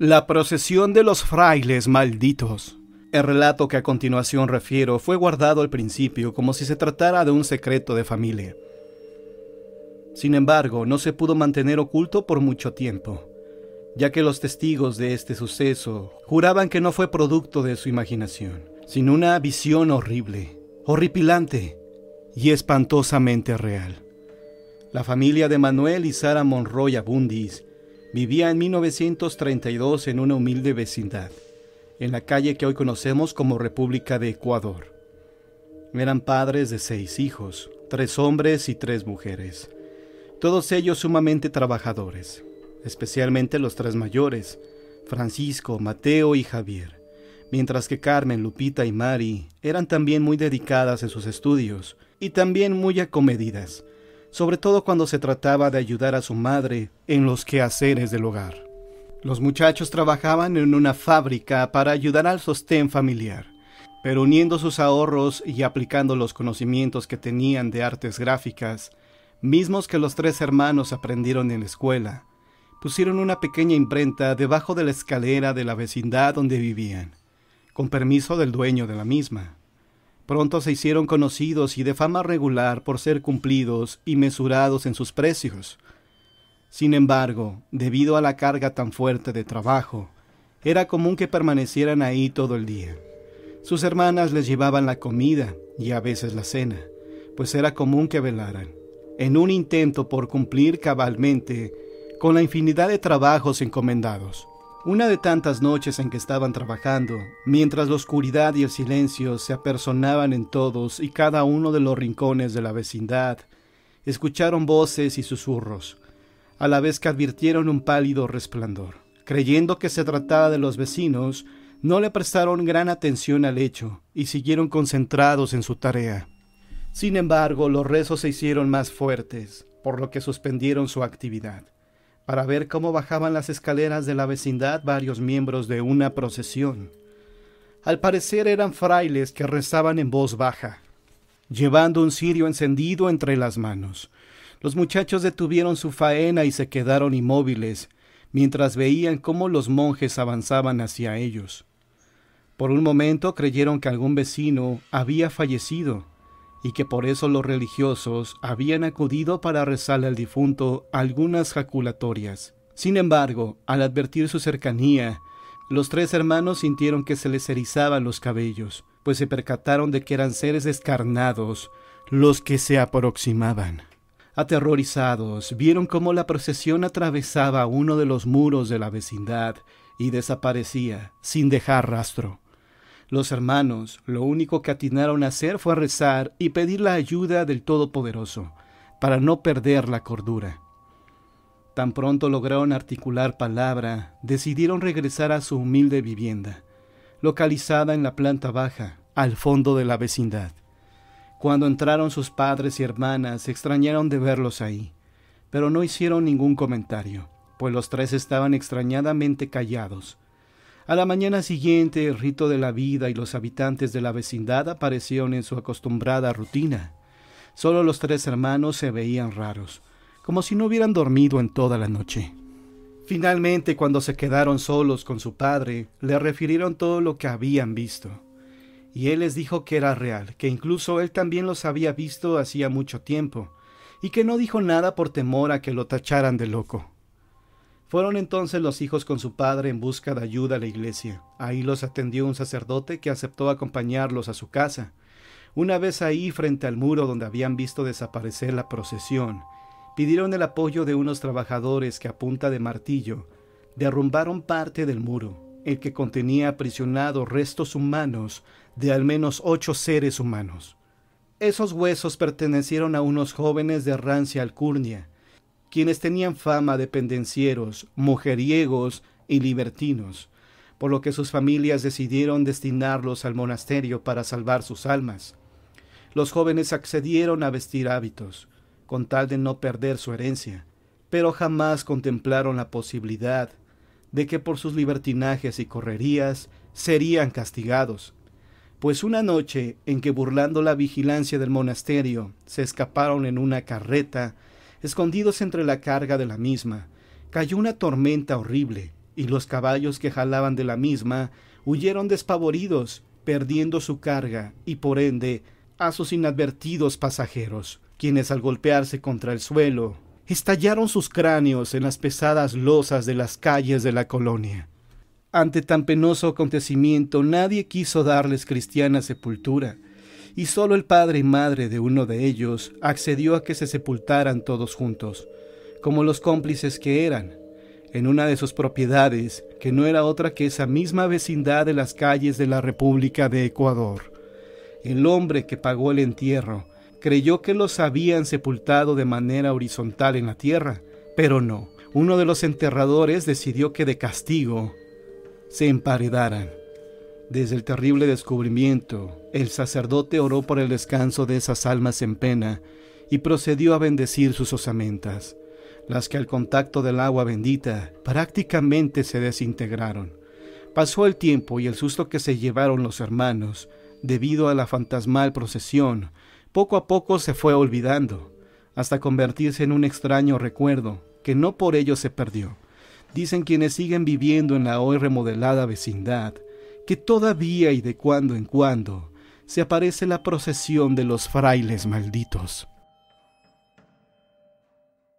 La procesión de los frailes malditos. El relato que a continuación refiero fue guardado al principio como si se tratara de un secreto de familia. Sin embargo, no se pudo mantener oculto por mucho tiempo, ya que los testigos de este suceso juraban que no fue producto de su imaginación, sino una visión horrible, horripilante y espantosamente real. La familia de Manuel y Sara Monroy Abundis vivía en 1932 en una humilde vecindad, en la calle que hoy conocemos como República de Ecuador. Eran padres de seis hijos, tres hombres y tres mujeres, todos ellos sumamente trabajadores, especialmente los tres mayores, Francisco, Mateo y Javier, mientras que Carmen, Lupita y Mari eran también muy dedicadas en sus estudios y también muy acomedidas, sobre todo cuando se trataba de ayudar a su madre en los quehaceres del hogar. Los muchachos trabajaban en una fábrica para ayudar al sostén familiar, pero uniendo sus ahorros y aplicando los conocimientos que tenían de artes gráficas, mismos que los tres hermanos aprendieron en la escuela, pusieron una pequeña imprenta debajo de la escalera de la vecindad donde vivían, con permiso del dueño de la misma. Pronto se hicieron conocidos y de fama regular por ser cumplidos y mesurados en sus precios. Sin embargo, debido a la carga tan fuerte de trabajo, era común que permanecieran ahí todo el día. Sus hermanas les llevaban la comida y a veces la cena, pues era común que velaran, en un intento por cumplir cabalmente con la infinidad de trabajos encomendados. Una de tantas noches en que estaban trabajando, mientras la oscuridad y el silencio se apersonaban en todos y cada uno de los rincones de la vecindad, escucharon voces y susurros, a la vez que advirtieron un pálido resplandor. Creyendo que se trataba de los vecinos, no le prestaron gran atención al hecho y siguieron concentrados en su tarea. Sin embargo, los rezos se hicieron más fuertes, por lo que suspendieron su actividad para ver cómo bajaban las escaleras de la vecindad varios miembros de una procesión. Al parecer eran frailes que rezaban en voz baja, llevando un cirio encendido entre las manos. Los muchachos detuvieron su faena y se quedaron inmóviles, mientras veían cómo los monjes avanzaban hacia ellos. Por un momento creyeron que algún vecino había fallecido, y que por eso los religiosos habían acudido para rezarle al difunto algunas jaculatorias. Sin embargo, al advertir su cercanía, los tres hermanos sintieron que se les erizaban los cabellos, pues se percataron de que eran seres descarnados los que se aproximaban. Aterrorizados, vieron cómo la procesión atravesaba uno de los muros de la vecindad y desaparecía sin dejar rastro. Los hermanos lo único que atinaron a hacer fue rezar y pedir la ayuda del Todopoderoso, para no perder la cordura. Tan pronto lograron articular palabra, decidieron regresar a su humilde vivienda, localizada en la planta baja, al fondo de la vecindad. Cuando entraron sus padres y hermanas, se extrañaron de verlos ahí, pero no hicieron ningún comentario, pues los tres estaban extrañadamente callados a la mañana siguiente el rito de la vida y los habitantes de la vecindad aparecieron en su acostumbrada rutina. Solo los tres hermanos se veían raros, como si no hubieran dormido en toda la noche. Finalmente, cuando se quedaron solos con su padre, le refirieron todo lo que habían visto. Y él les dijo que era real, que incluso él también los había visto hacía mucho tiempo, y que no dijo nada por temor a que lo tacharan de loco. Fueron entonces los hijos con su padre en busca de ayuda a la iglesia. Ahí los atendió un sacerdote que aceptó acompañarlos a su casa. Una vez ahí, frente al muro donde habían visto desaparecer la procesión, pidieron el apoyo de unos trabajadores que a punta de martillo derrumbaron parte del muro, el que contenía aprisionados restos humanos de al menos ocho seres humanos. Esos huesos pertenecieron a unos jóvenes de rancia alcurnia, quienes tenían fama de pendencieros, mujeriegos y libertinos, por lo que sus familias decidieron destinarlos al monasterio para salvar sus almas. Los jóvenes accedieron a vestir hábitos, con tal de no perder su herencia, pero jamás contemplaron la posibilidad de que por sus libertinajes y correrías serían castigados. Pues una noche en que burlando la vigilancia del monasterio se escaparon en una carreta escondidos entre la carga de la misma. Cayó una tormenta horrible, y los caballos que jalaban de la misma huyeron despavoridos, perdiendo su carga y por ende a sus inadvertidos pasajeros, quienes al golpearse contra el suelo estallaron sus cráneos en las pesadas losas de las calles de la colonia. Ante tan penoso acontecimiento nadie quiso darles cristiana sepultura, y solo el padre y madre de uno de ellos accedió a que se sepultaran todos juntos, como los cómplices que eran, en una de sus propiedades, que no era otra que esa misma vecindad de las calles de la República de Ecuador. El hombre que pagó el entierro creyó que los habían sepultado de manera horizontal en la tierra, pero no. Uno de los enterradores decidió que de castigo se emparedaran. Desde el terrible descubrimiento el sacerdote oró por el descanso de esas almas en pena y procedió a bendecir sus osamentas, las que al contacto del agua bendita prácticamente se desintegraron. Pasó el tiempo y el susto que se llevaron los hermanos, debido a la fantasmal procesión, poco a poco se fue olvidando, hasta convertirse en un extraño recuerdo que no por ello se perdió. Dicen quienes siguen viviendo en la hoy remodelada vecindad, que todavía y de cuando en cuando se aparece la procesión de los frailes malditos.